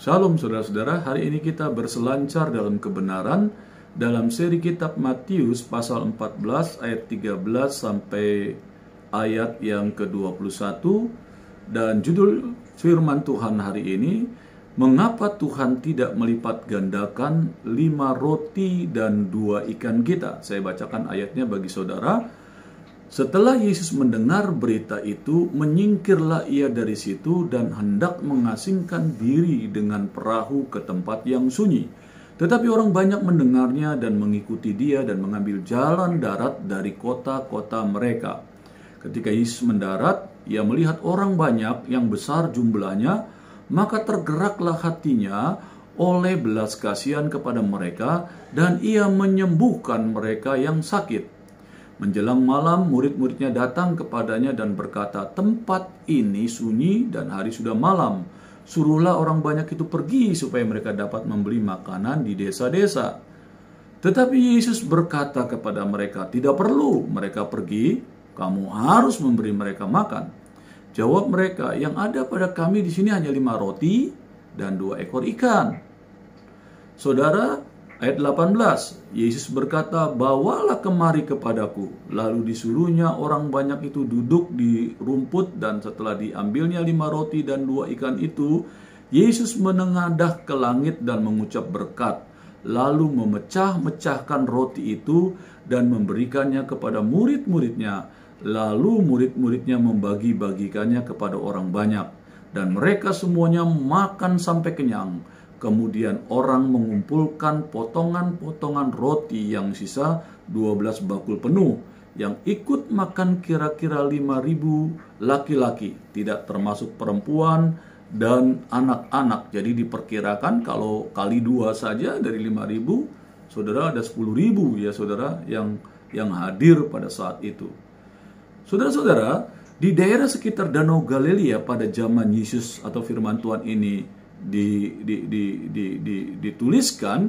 Shalom saudara-saudara, hari ini kita berselancar dalam kebenaran dalam seri kitab Matius pasal 14 ayat 13 sampai ayat yang ke-21 dan judul firman Tuhan hari ini Mengapa Tuhan tidak melipat gandakan lima roti dan dua ikan kita? Saya bacakan ayatnya bagi saudara setelah Yesus mendengar berita itu, menyingkirlah ia dari situ dan hendak mengasingkan diri dengan perahu ke tempat yang sunyi. Tetapi orang banyak mendengarnya dan mengikuti dia dan mengambil jalan darat dari kota-kota mereka. Ketika Yesus mendarat, ia melihat orang banyak yang besar jumlahnya, maka tergeraklah hatinya oleh belas kasihan kepada mereka dan ia menyembuhkan mereka yang sakit Menjelang malam, murid-muridnya datang kepadanya dan berkata, "Tempat ini sunyi dan hari sudah malam. Suruhlah orang banyak itu pergi supaya mereka dapat membeli makanan di desa-desa." Tetapi Yesus berkata kepada mereka, "Tidak perlu mereka pergi, kamu harus memberi mereka makan." Jawab mereka, "Yang ada pada kami di sini hanya lima roti dan dua ekor ikan." Saudara, Ayat 18, Yesus berkata, Bawalah kemari kepadaku. Lalu disuruhnya orang banyak itu duduk di rumput dan setelah diambilnya lima roti dan dua ikan itu, Yesus menengadah ke langit dan mengucap berkat. Lalu memecah-mecahkan roti itu dan memberikannya kepada murid-muridnya. Lalu murid-muridnya membagi-bagikannya kepada orang banyak. Dan mereka semuanya makan sampai kenyang Kemudian orang mengumpulkan potongan-potongan roti yang sisa 12 bakul penuh yang ikut makan kira-kira 5000 laki-laki, tidak termasuk perempuan dan anak-anak. Jadi diperkirakan kalau kali dua saja dari 5000, saudara ada 10000 ya saudara yang yang hadir pada saat itu. Saudara-saudara, di daerah sekitar Danau Galilea pada zaman Yesus atau firman Tuhan ini di, di, di, di, di, dituliskan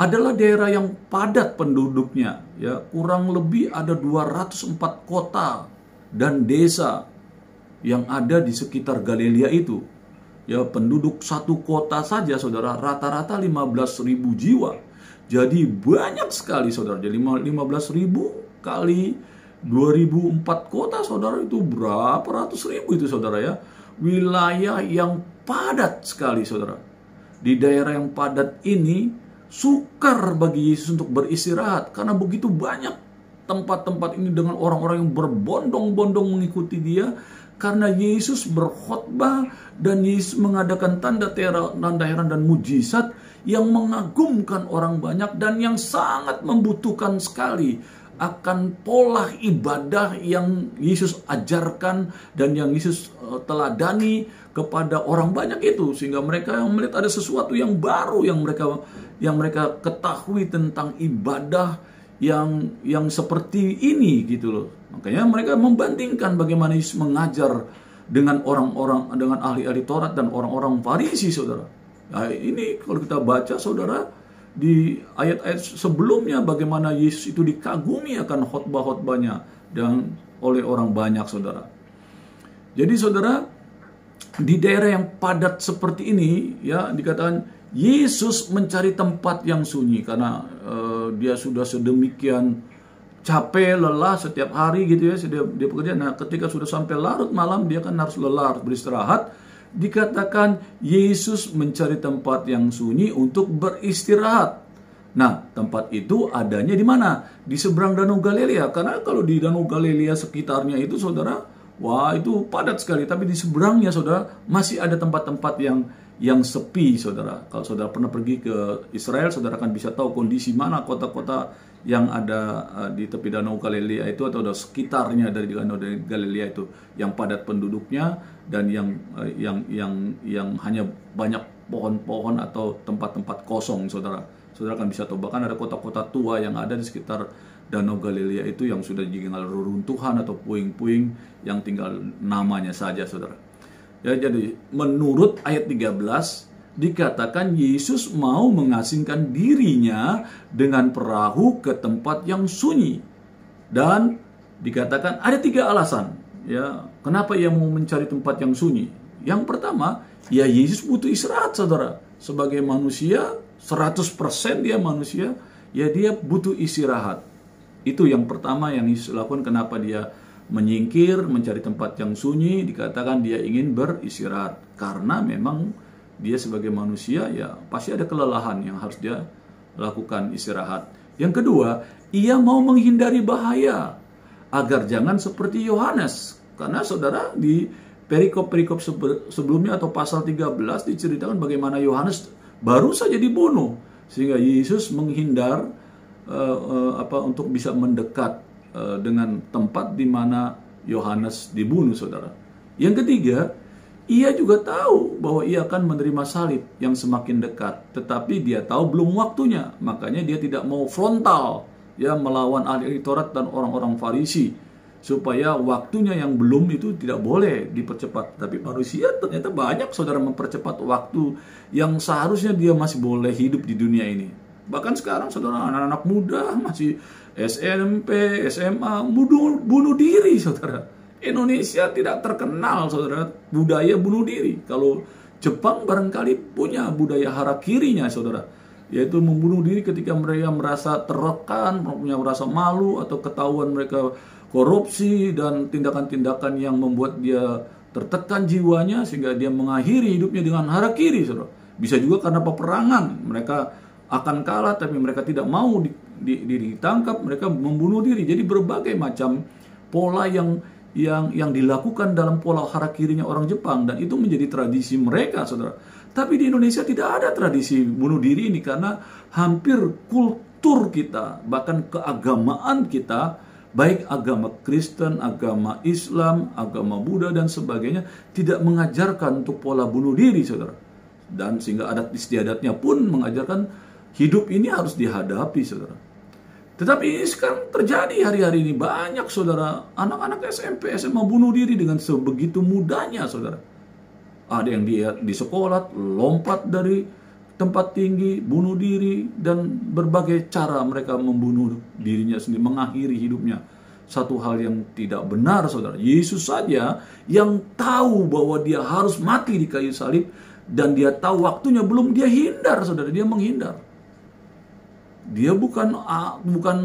adalah daerah yang padat penduduknya ya kurang lebih ada 204 kota dan desa yang ada di sekitar Galilea itu ya penduduk satu kota saja saudara rata-rata 15.000 jiwa jadi banyak sekali saudara jadi 15.000 kali 2004 kota saudara itu berapa ratus ribu itu saudara ya wilayah yang padat sekali saudara. Di daerah yang padat ini sukar bagi Yesus untuk beristirahat karena begitu banyak tempat-tempat ini dengan orang-orang yang berbondong-bondong mengikuti dia karena Yesus berkhotbah dan Yesus mengadakan tanda tanda heran dan mujizat yang mengagumkan orang banyak dan yang sangat membutuhkan sekali akan pola ibadah yang Yesus ajarkan dan yang Yesus eh, teladani kepada orang banyak itu sehingga mereka yang melihat ada sesuatu yang baru yang mereka yang mereka ketahui tentang ibadah yang yang seperti ini gitu loh. Makanya mereka membandingkan bagaimana Yesus mengajar dengan orang-orang dengan ahli-ahli Taurat dan orang-orang Farisi Saudara. Nah, ini kalau kita baca Saudara di ayat-ayat sebelumnya bagaimana Yesus itu dikagumi akan khotbah-khotbahnya dan oleh orang banyak saudara. Jadi saudara di daerah yang padat seperti ini ya dikatakan Yesus mencari tempat yang sunyi karena uh, dia sudah sedemikian capek lelah setiap hari gitu ya dia, dia bekerja. Nah ketika sudah sampai larut malam dia kan harus lelah beristirahat dikatakan Yesus mencari tempat yang sunyi untuk beristirahat. Nah, tempat itu adanya di mana? Di seberang Danau Galilea. Karena kalau di Danau Galilea sekitarnya itu saudara, wah itu padat sekali. Tapi di seberangnya saudara masih ada tempat-tempat yang yang sepi saudara. Kalau saudara pernah pergi ke Israel, saudara akan bisa tahu kondisi mana kota-kota yang ada eh, di tepi danau Galilea itu atau ada sekitarnya dari danau Galilea itu yang padat penduduknya dan yang eh, yang yang yang hanya banyak pohon-pohon atau tempat-tempat kosong saudara. Saudara akan bisa tahu bahkan ada kota-kota tua yang ada di sekitar danau Galilea itu yang sudah jadi runtuhan atau puing-puing yang tinggal namanya saja saudara. Ya, jadi menurut ayat 13 dikatakan Yesus mau mengasingkan dirinya dengan perahu ke tempat yang sunyi. Dan dikatakan ada tiga alasan ya kenapa ia mau mencari tempat yang sunyi. Yang pertama, ya Yesus butuh istirahat saudara. Sebagai manusia, 100% dia manusia, ya dia butuh istirahat. Itu yang pertama yang Yesus lakukan kenapa dia menyingkir, mencari tempat yang sunyi, dikatakan dia ingin beristirahat karena memang dia sebagai manusia ya pasti ada kelelahan yang harus dia lakukan istirahat. Yang kedua, ia mau menghindari bahaya agar jangan seperti Yohanes. Karena saudara di perikop-perikop sebelumnya atau pasal 13 diceritakan bagaimana Yohanes baru saja dibunuh sehingga Yesus menghindar uh, uh, apa untuk bisa mendekat Eh, dengan tempat di mana Yohanes dibunuh, saudara. Yang ketiga, ia juga tahu bahwa ia akan menerima salib yang semakin dekat, tetapi dia tahu belum waktunya, makanya dia tidak mau frontal ya melawan ahli Taurat dan orang-orang Farisi supaya waktunya yang belum itu tidak boleh dipercepat. Tapi manusia ternyata banyak saudara mempercepat waktu yang seharusnya dia masih boleh hidup di dunia ini. Bahkan sekarang saudara anak-anak muda masih SMP, SMA bunuh, bunuh diri saudara. Indonesia tidak terkenal saudara budaya bunuh diri. Kalau Jepang barangkali punya budaya harakirinya saudara yaitu membunuh diri ketika mereka merasa terekan, punya merasa malu atau ketahuan mereka korupsi dan tindakan-tindakan yang membuat dia tertekan jiwanya sehingga dia mengakhiri hidupnya dengan harakiri saudara. Bisa juga karena peperangan mereka akan kalah tapi mereka tidak mau di, di, di, ditangkap mereka membunuh diri jadi berbagai macam pola yang yang yang dilakukan dalam pola harakirinya orang Jepang dan itu menjadi tradisi mereka saudara tapi di Indonesia tidak ada tradisi bunuh diri ini karena hampir kultur kita bahkan keagamaan kita baik agama Kristen, agama Islam, agama Buddha dan sebagainya tidak mengajarkan untuk pola bunuh diri saudara dan sehingga adat istiadatnya pun mengajarkan Hidup ini harus dihadapi, saudara. Tetapi ini sekarang terjadi hari-hari ini banyak saudara anak-anak SMP SMA bunuh diri dengan sebegitu mudahnya saudara. Ada yang di, di sekolah lompat dari tempat tinggi bunuh diri dan berbagai cara mereka membunuh dirinya sendiri mengakhiri hidupnya. Satu hal yang tidak benar saudara. Yesus saja yang tahu bahwa dia harus mati di kayu salib dan dia tahu waktunya belum dia hindar saudara dia menghindar. Dia bukan bukan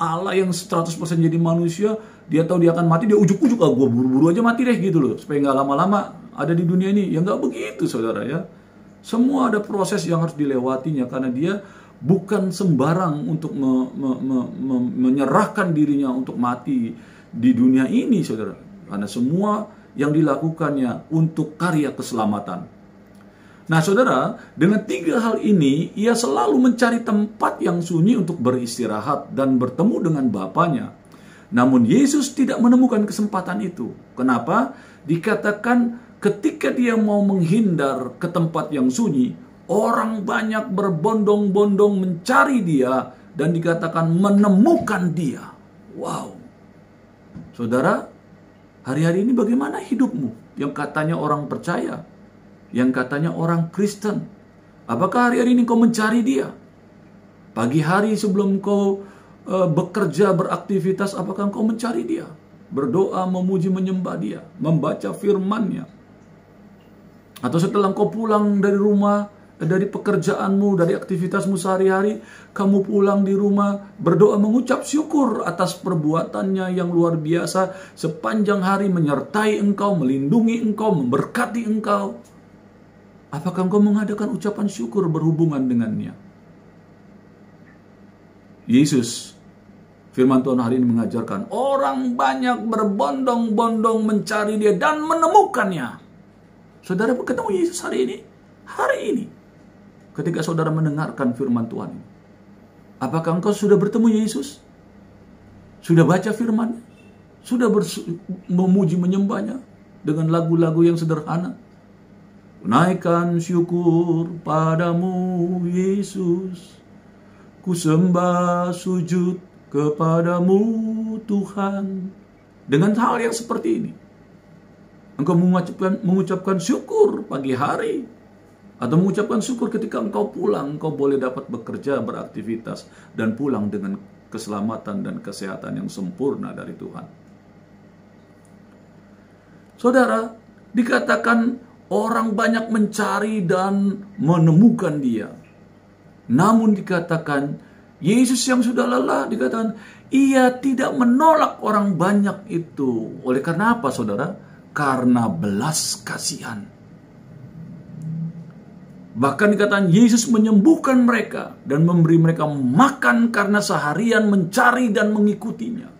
Allah yang 100% jadi manusia, dia tahu dia akan mati, dia ujuk-ujuk, ah gue buru-buru aja mati deh gitu loh, supaya nggak lama-lama ada di dunia ini. Ya nggak begitu saudara ya. Semua ada proses yang harus dilewatinya karena dia bukan sembarang untuk me, me, me, me, menyerahkan dirinya untuk mati di dunia ini saudara. Karena semua yang dilakukannya untuk karya keselamatan. Nah, saudara, dengan tiga hal ini, ia selalu mencari tempat yang sunyi untuk beristirahat dan bertemu dengan Bapaknya. Namun, Yesus tidak menemukan kesempatan itu. Kenapa? Dikatakan ketika dia mau menghindar ke tempat yang sunyi, orang banyak berbondong-bondong mencari dia dan dikatakan menemukan dia. Wow. Saudara, hari-hari ini bagaimana hidupmu yang katanya orang percaya, yang katanya orang Kristen. Apakah hari-hari ini kau mencari dia? Pagi hari sebelum kau e, bekerja beraktivitas, apakah kau mencari dia? Berdoa, memuji, menyembah dia, membaca firman-Nya. Atau setelah kau pulang dari rumah, eh, dari pekerjaanmu, dari aktivitasmu sehari-hari, kamu pulang di rumah berdoa mengucap syukur atas perbuatannya yang luar biasa sepanjang hari menyertai engkau, melindungi engkau, memberkati engkau. Apakah engkau mengadakan ucapan syukur berhubungan dengannya? Yesus, firman Tuhan hari ini mengajarkan, orang banyak berbondong-bondong mencari dia dan menemukannya. Saudara ketemu Yesus hari ini, hari ini, ketika saudara mendengarkan firman Tuhan Apakah engkau sudah bertemu Yesus? Sudah baca firman? Sudah memuji menyembahnya dengan lagu-lagu yang sederhana? Naikkan syukur padamu Yesus Ku sembah sujud kepadamu Tuhan Dengan hal yang seperti ini Engkau mengucapkan, mengucapkan syukur pagi hari Atau mengucapkan syukur ketika engkau pulang Engkau boleh dapat bekerja, beraktivitas Dan pulang dengan keselamatan dan kesehatan yang sempurna dari Tuhan Saudara, dikatakan Orang banyak mencari dan menemukan dia. Namun dikatakan, Yesus yang sudah lelah dikatakan, ia tidak menolak orang banyak itu. Oleh karena apa saudara? Karena belas kasihan. Bahkan dikatakan Yesus menyembuhkan mereka dan memberi mereka makan karena seharian mencari dan mengikutinya.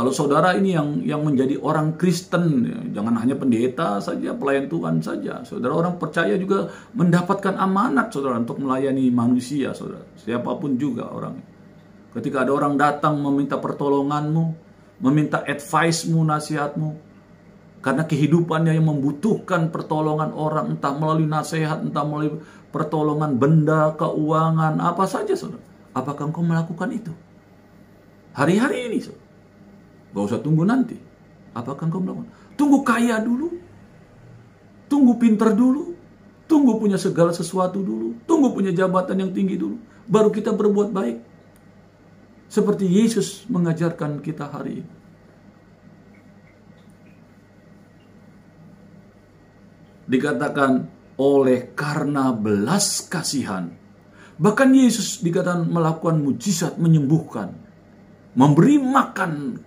Kalau saudara ini yang yang menjadi orang Kristen, ya, jangan hanya pendeta saja, pelayan Tuhan saja. Saudara orang percaya juga mendapatkan amanat saudara untuk melayani manusia, saudara. Siapapun juga orang. Ketika ada orang datang meminta pertolonganmu, meminta advice nasihatmu, karena kehidupannya yang membutuhkan pertolongan orang, entah melalui nasihat, entah melalui pertolongan benda, keuangan, apa saja, saudara. Apakah engkau melakukan itu? Hari-hari ini, saudara. Gak usah tunggu nanti. Apakah engkau melakukan? Tunggu kaya dulu. Tunggu pinter dulu. Tunggu punya segala sesuatu dulu. Tunggu punya jabatan yang tinggi dulu. Baru kita berbuat baik. Seperti Yesus mengajarkan kita hari ini. Dikatakan oleh karena belas kasihan. Bahkan Yesus dikatakan melakukan mujizat menyembuhkan memberi makan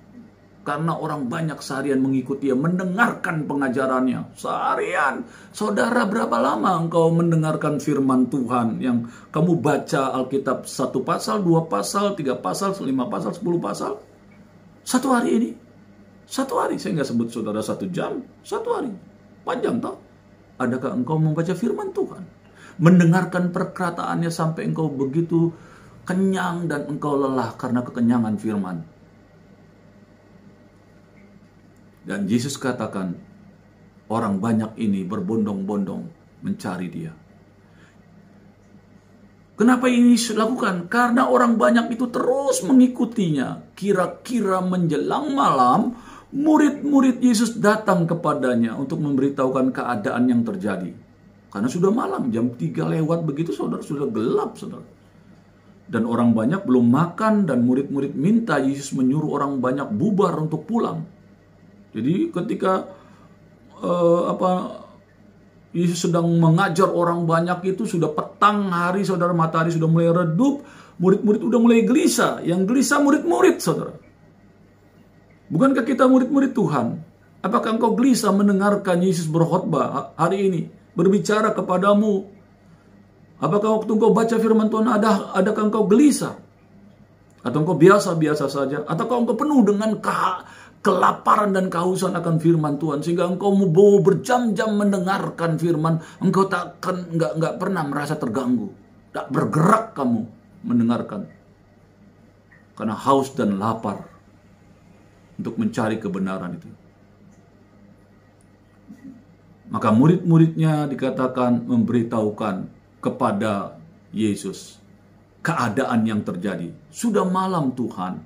karena orang banyak seharian mengikuti dia, mendengarkan pengajarannya. Seharian, saudara berapa lama engkau mendengarkan firman Tuhan yang kamu baca Alkitab satu pasal, dua pasal, tiga pasal, lima pasal, sepuluh pasal? Satu hari ini. Satu hari, saya nggak sebut saudara satu jam, satu hari. Panjang toh. Adakah engkau membaca firman Tuhan? Mendengarkan perkataannya sampai engkau begitu kenyang dan engkau lelah karena kekenyangan firman Dan Yesus katakan, orang banyak ini berbondong-bondong mencari dia. Kenapa ini dilakukan? Karena orang banyak itu terus mengikutinya. Kira-kira menjelang malam, murid-murid Yesus datang kepadanya untuk memberitahukan keadaan yang terjadi. Karena sudah malam, jam 3 lewat begitu saudara sudah gelap saudara. Dan orang banyak belum makan dan murid-murid minta Yesus menyuruh orang banyak bubar untuk pulang. Jadi ketika uh, apa Yesus sedang mengajar orang banyak itu sudah petang hari saudara matahari sudah mulai redup, murid-murid sudah mulai gelisah, yang gelisah murid-murid saudara. Bukankah kita murid-murid Tuhan? Apakah engkau gelisah mendengarkan Yesus berkhotbah hari ini, berbicara kepadamu? Apakah waktu engkau baca firman Tuhan ada adakah engkau gelisah? Atau engkau biasa-biasa saja? Atau engkau penuh dengan kelaparan dan kehausan akan firman Tuhan sehingga engkau mau berjam-jam mendengarkan firman engkau tak akan nggak nggak pernah merasa terganggu tak bergerak kamu mendengarkan karena haus dan lapar untuk mencari kebenaran itu maka murid-muridnya dikatakan memberitahukan kepada Yesus keadaan yang terjadi. Sudah malam Tuhan,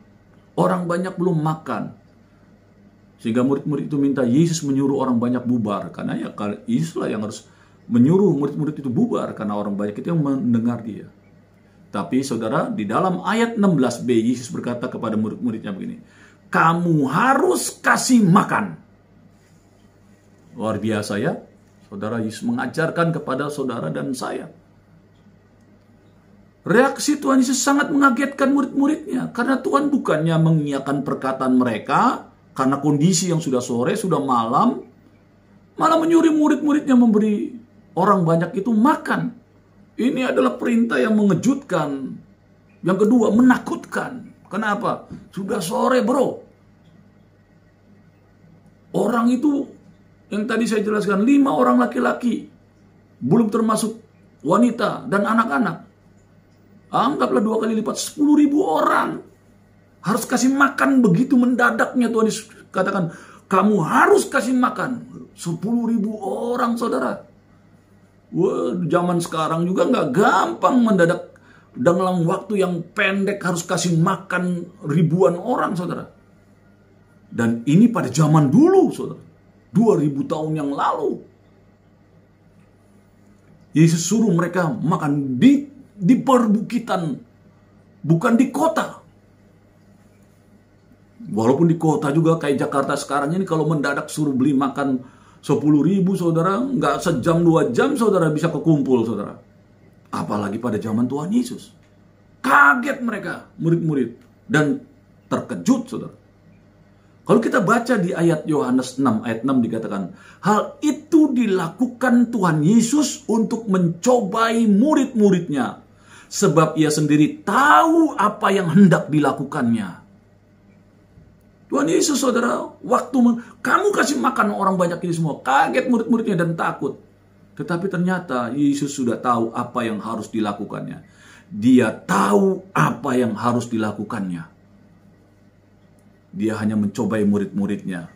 orang banyak belum makan. Sehingga murid-murid itu minta Yesus menyuruh orang banyak bubar. Karena ya Yesuslah yang harus menyuruh murid-murid itu bubar. Karena orang banyak itu yang mendengar dia. Tapi saudara, di dalam ayat 16b Yesus berkata kepada murid-muridnya begini. Kamu harus kasih makan. Luar biasa ya. Saudara Yesus mengajarkan kepada saudara dan saya. Reaksi Tuhan Yesus sangat mengagetkan murid-muridnya karena Tuhan bukannya mengiyakan perkataan mereka, karena kondisi yang sudah sore, sudah malam, malah menyuri murid-muridnya memberi orang banyak itu makan. Ini adalah perintah yang mengejutkan. Yang kedua, menakutkan. Kenapa? Sudah sore, bro. Orang itu yang tadi saya jelaskan, lima orang laki-laki, belum termasuk wanita dan anak-anak. Anggaplah dua kali lipat, sepuluh ribu orang harus kasih makan begitu mendadaknya Tuhan Yesus katakan. Kamu harus kasih makan. 10 ribu orang saudara. Wah, zaman sekarang juga nggak gampang mendadak dalam waktu yang pendek harus kasih makan ribuan orang saudara. Dan ini pada zaman dulu saudara. 2000 tahun yang lalu. Yesus suruh mereka makan di di perbukitan bukan di kota. Walaupun di kota juga kayak Jakarta sekarang ini kalau mendadak suruh beli makan 10 ribu saudara, nggak sejam dua jam saudara bisa kekumpul saudara. Apalagi pada zaman Tuhan Yesus. Kaget mereka murid-murid dan terkejut saudara. Kalau kita baca di ayat Yohanes 6 ayat 6 dikatakan, hal itu dilakukan Tuhan Yesus untuk mencobai murid-muridnya sebab ia sendiri tahu apa yang hendak dilakukannya. Tuhan Yesus saudara, waktu kamu kasih makan orang banyak ini semua, kaget murid-muridnya dan takut. Tetapi ternyata Yesus sudah tahu apa yang harus dilakukannya. Dia tahu apa yang harus dilakukannya. Dia hanya mencobai murid-muridnya.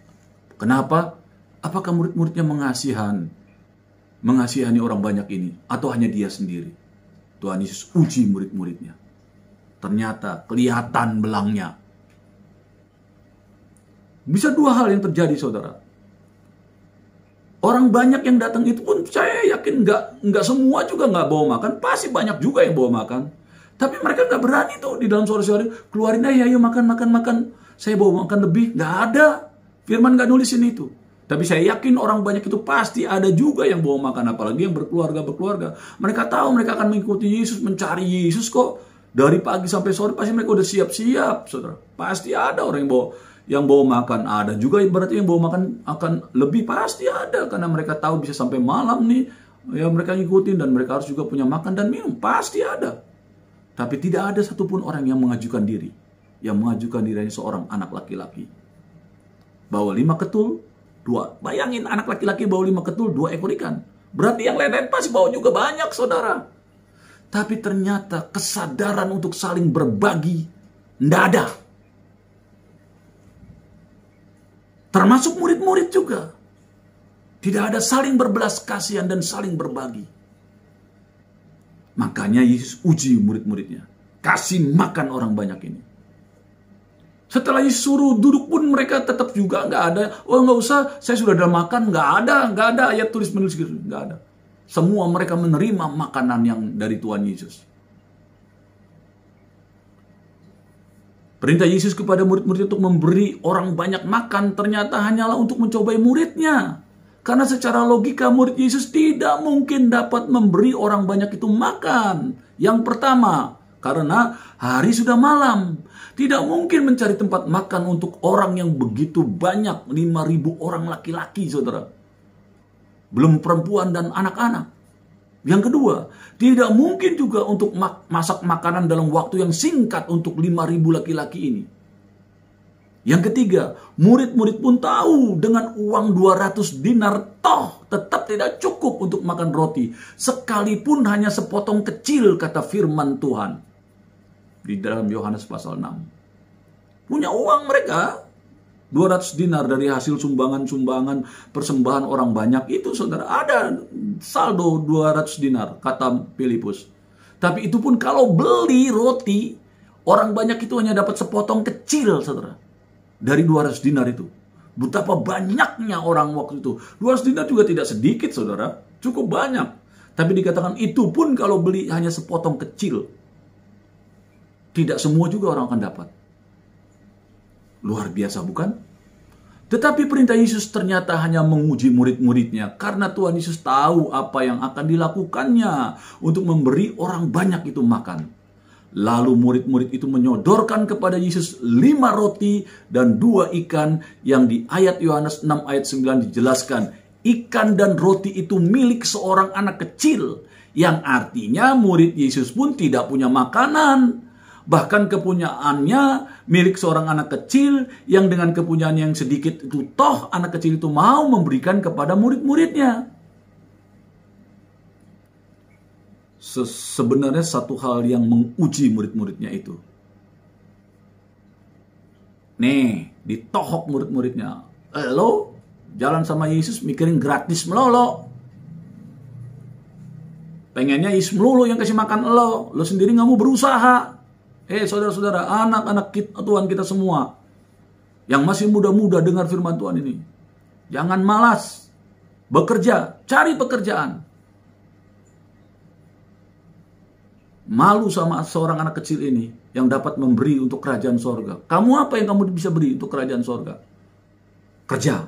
Kenapa? Apakah murid-muridnya mengasihan? Mengasihani orang banyak ini? Atau hanya dia sendiri? Tuhan Yesus uji murid-muridnya. Ternyata kelihatan belangnya bisa dua hal yang terjadi saudara. Orang banyak yang datang itu pun saya yakin nggak nggak semua juga nggak bawa makan. Pasti banyak juga yang bawa makan. Tapi mereka nggak berani tuh di dalam sore-sore keluarin aja ayo makan makan makan. Saya bawa makan lebih nggak ada. Firman nggak nulisin itu. Tapi saya yakin orang banyak itu pasti ada juga yang bawa makan apalagi yang berkeluarga berkeluarga. Mereka tahu mereka akan mengikuti Yesus mencari Yesus kok dari pagi sampai sore pasti mereka udah siap-siap saudara. Pasti ada orang yang bawa yang bawa makan ada juga ibaratnya yang bawa makan akan lebih pasti ada karena mereka tahu bisa sampai malam nih ya mereka ngikutin dan mereka harus juga punya makan dan minum pasti ada tapi tidak ada satupun orang yang mengajukan diri yang mengajukan dirinya seorang anak laki-laki bawa lima ketul dua bayangin anak laki-laki bawa lima ketul dua ekor ikan berarti yang lain-lain pasti bawa juga banyak saudara tapi ternyata kesadaran untuk saling berbagi tidak ada Termasuk murid-murid juga. Tidak ada saling berbelas kasihan dan saling berbagi. Makanya Yesus uji murid-muridnya. Kasih makan orang banyak ini. Setelah Yesus suruh duduk pun mereka tetap juga nggak ada. Oh nggak usah, saya sudah ada makan. Nggak ada, nggak ada ayat tulis menulis gitu. Nggak ada. Semua mereka menerima makanan yang dari Tuhan Yesus. Perintah Yesus kepada murid-murid untuk memberi orang banyak makan ternyata hanyalah untuk mencobai muridnya. Karena secara logika murid Yesus tidak mungkin dapat memberi orang banyak itu makan. Yang pertama, karena hari sudah malam. Tidak mungkin mencari tempat makan untuk orang yang begitu banyak, 5000 orang laki-laki, Saudara. Belum perempuan dan anak-anak. Yang kedua, tidak mungkin juga untuk mak masak makanan dalam waktu yang singkat untuk 5000 laki-laki ini. Yang ketiga, murid-murid pun tahu dengan uang 200 dinar toh tetap tidak cukup untuk makan roti. Sekalipun hanya sepotong kecil kata firman Tuhan. Di dalam Yohanes pasal 6. Punya uang mereka, 200 dinar dari hasil sumbangan-sumbangan persembahan orang banyak itu saudara ada saldo 200 dinar kata Filipus. Tapi itu pun kalau beli roti orang banyak itu hanya dapat sepotong kecil saudara dari 200 dinar itu. Betapa banyaknya orang waktu itu. 200 dinar juga tidak sedikit saudara, cukup banyak. Tapi dikatakan itu pun kalau beli hanya sepotong kecil. Tidak semua juga orang akan dapat. Luar biasa bukan? Tetapi perintah Yesus ternyata hanya menguji murid-muridnya karena Tuhan Yesus tahu apa yang akan dilakukannya untuk memberi orang banyak itu makan. Lalu murid-murid itu menyodorkan kepada Yesus lima roti dan dua ikan yang di ayat Yohanes 6 ayat 9 dijelaskan. Ikan dan roti itu milik seorang anak kecil yang artinya murid Yesus pun tidak punya makanan bahkan kepunyaannya milik seorang anak kecil yang dengan kepunyaan yang sedikit itu toh anak kecil itu mau memberikan kepada murid-muridnya. sebenarnya satu hal yang menguji murid-muridnya itu. Nih, ditohok murid-muridnya. lo jalan sama Yesus mikirin gratis melolo. Pengennya Yesus melulu yang kasih makan lo. Lo sendiri nggak mau berusaha. Hei eh, saudara-saudara, anak-anak kita, Tuhan kita semua yang masih muda-muda dengar firman Tuhan ini. Jangan malas bekerja, cari pekerjaan. Malu sama seorang anak kecil ini yang dapat memberi untuk kerajaan sorga. Kamu apa yang kamu bisa beri untuk kerajaan sorga? Kerja,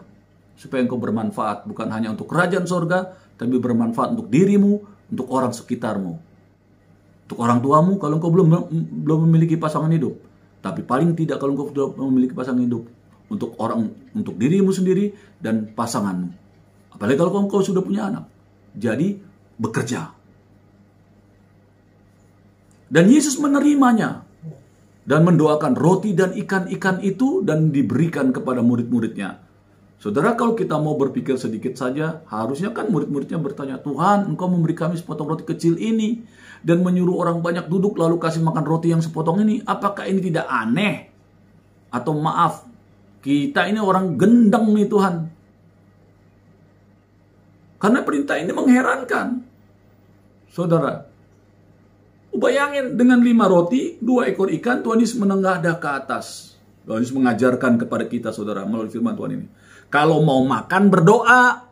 supaya engkau bermanfaat bukan hanya untuk kerajaan sorga, tapi bermanfaat untuk dirimu, untuk orang sekitarmu. Untuk orang tuamu kalau engkau belum belum memiliki pasangan hidup. Tapi paling tidak kalau engkau sudah memiliki pasangan hidup untuk orang untuk dirimu sendiri dan pasanganmu. Apalagi kalau engkau sudah punya anak. Jadi bekerja. Dan Yesus menerimanya dan mendoakan roti dan ikan-ikan itu dan diberikan kepada murid-muridnya. Saudara kalau kita mau berpikir sedikit saja, harusnya kan murid-muridnya bertanya, Tuhan engkau memberi kami sepotong roti kecil ini, dan menyuruh orang banyak duduk lalu kasih makan roti yang sepotong ini, apakah ini tidak aneh? Atau maaf, kita ini orang gendeng nih Tuhan. Karena perintah ini mengherankan. Saudara, bayangin dengan lima roti, dua ekor ikan, Tuhan Yesus ada ke atas. Tuhan Yesus mengajarkan kepada kita saudara melalui firman Tuhan ini. Kalau mau makan berdoa.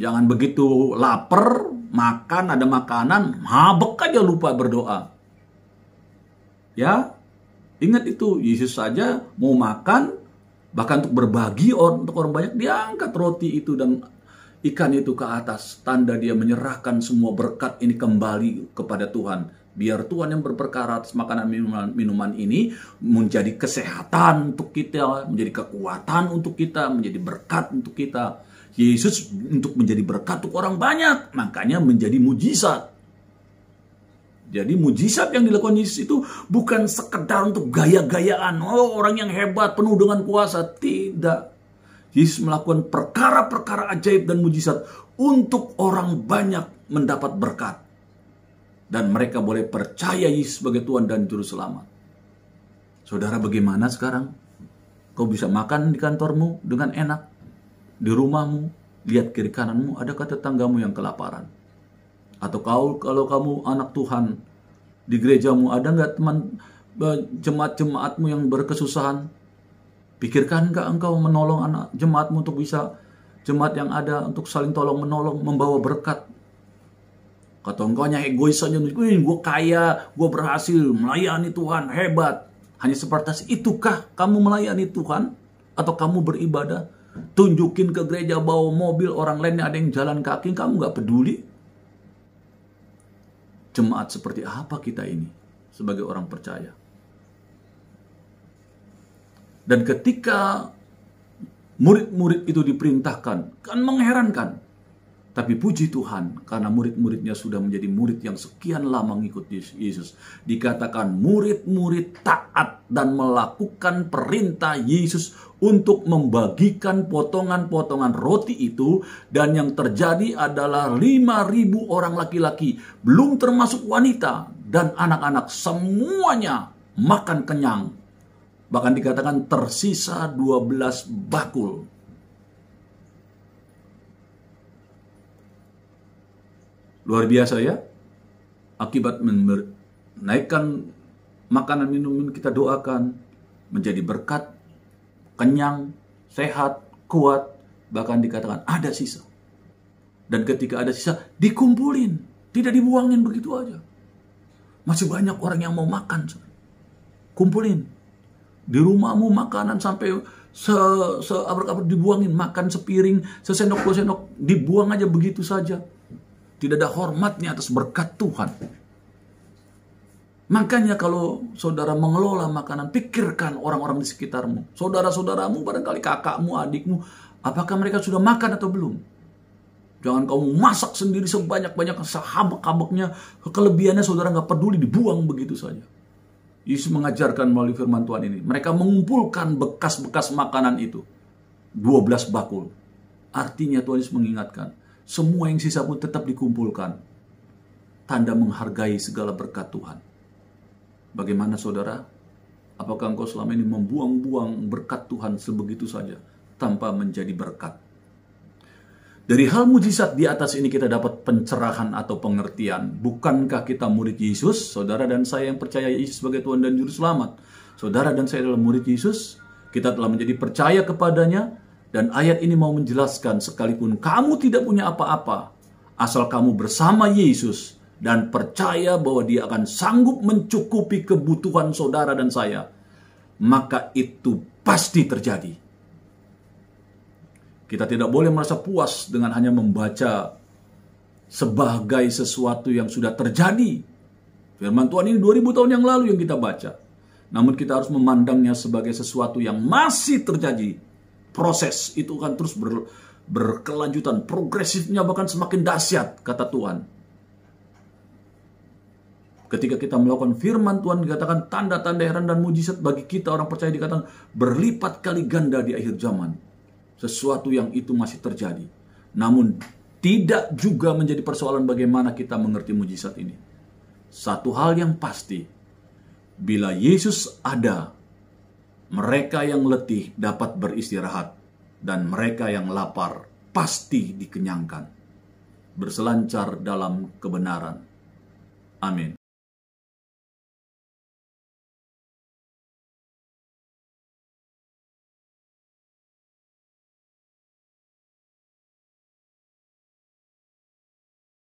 Jangan begitu lapar, makan ada makanan, mabek aja lupa berdoa. Ya, ingat itu Yesus saja mau makan bahkan untuk berbagi orang, untuk orang banyak diangkat roti itu dan ikan itu ke atas tanda dia menyerahkan semua berkat ini kembali kepada Tuhan Biar Tuhan yang berperkara atas makanan minuman, minuman ini menjadi kesehatan untuk kita, menjadi kekuatan untuk kita, menjadi berkat untuk kita. Yesus untuk menjadi berkat untuk orang banyak, makanya menjadi mujizat. Jadi mujizat yang dilakukan Yesus itu bukan sekedar untuk gaya-gayaan, oh orang yang hebat penuh dengan kuasa, tidak. Yesus melakukan perkara-perkara ajaib dan mujizat untuk orang banyak mendapat berkat dan mereka boleh percaya Yesus sebagai Tuhan dan Juru Selamat. Saudara bagaimana sekarang? Kau bisa makan di kantormu dengan enak, di rumahmu, lihat kiri kananmu, adakah tetanggamu yang kelaparan? Atau kau kalau kamu anak Tuhan, di gerejamu ada nggak teman eh, jemaat-jemaatmu yang berkesusahan? Pikirkan nggak engkau menolong anak jemaatmu untuk bisa jemaat yang ada untuk saling tolong menolong membawa berkat Kata hanya egois saja, gue kaya, gue berhasil, melayani Tuhan, hebat. Hanya seperti itukah kamu melayani Tuhan? Atau kamu beribadah? Tunjukin ke gereja bawa mobil, orang lainnya ada yang jalan kaki, kamu gak peduli? Jemaat seperti apa kita ini sebagai orang percaya? Dan ketika murid-murid itu diperintahkan, kan mengherankan tapi puji Tuhan, karena murid-muridnya sudah menjadi murid yang sekian lama mengikut Yesus. Dikatakan murid-murid taat dan melakukan perintah Yesus untuk membagikan potongan-potongan roti itu. Dan yang terjadi adalah 5.000 orang laki-laki, belum termasuk wanita dan anak-anak. Semuanya makan kenyang. Bahkan dikatakan tersisa 12 bakul Luar biasa ya. Akibat menaikkan makanan minuman kita doakan menjadi berkat, kenyang, sehat, kuat, bahkan dikatakan ada sisa. Dan ketika ada sisa, dikumpulin, tidak dibuangin begitu aja. Masih banyak orang yang mau makan. Kumpulin. Di rumahmu makanan sampai se, se abrak dibuangin, makan sepiring, sesendok sendok dibuang aja begitu saja. Tidak ada hormatnya atas berkat Tuhan. Makanya kalau saudara mengelola makanan, pikirkan orang-orang di sekitarmu. Saudara-saudaramu, barangkali kakakmu, adikmu. Apakah mereka sudah makan atau belum? Jangan kamu masak sendiri sebanyak-banyak sehabak-habaknya. Kelebihannya saudara nggak peduli, dibuang begitu saja. Yesus mengajarkan melalui firman Tuhan ini. Mereka mengumpulkan bekas-bekas makanan itu. 12 bakul. Artinya Tuhan Yesus mengingatkan semua yang sisa pun tetap dikumpulkan. Tanda menghargai segala berkat Tuhan. Bagaimana saudara? Apakah engkau selama ini membuang-buang berkat Tuhan sebegitu saja tanpa menjadi berkat? Dari hal mujizat di atas ini kita dapat pencerahan atau pengertian. Bukankah kita murid Yesus, saudara dan saya yang percaya Yesus sebagai Tuhan dan Juru Selamat? Saudara dan saya adalah murid Yesus, kita telah menjadi percaya kepadanya, dan ayat ini mau menjelaskan sekalipun kamu tidak punya apa-apa, asal kamu bersama Yesus dan percaya bahwa dia akan sanggup mencukupi kebutuhan saudara dan saya, maka itu pasti terjadi. Kita tidak boleh merasa puas dengan hanya membaca sebagai sesuatu yang sudah terjadi. Firman Tuhan ini 2000 tahun yang lalu yang kita baca. Namun kita harus memandangnya sebagai sesuatu yang masih terjadi proses itu akan terus ber, berkelanjutan, progresifnya bahkan semakin dahsyat, kata Tuhan. Ketika kita melakukan firman Tuhan dikatakan tanda-tanda heran dan mujizat bagi kita orang percaya dikatakan berlipat kali ganda di akhir zaman. Sesuatu yang itu masih terjadi. Namun tidak juga menjadi persoalan bagaimana kita mengerti mujizat ini. Satu hal yang pasti, bila Yesus ada, mereka yang letih dapat beristirahat, dan mereka yang lapar pasti dikenyangkan. Berselancar dalam kebenaran. Amin.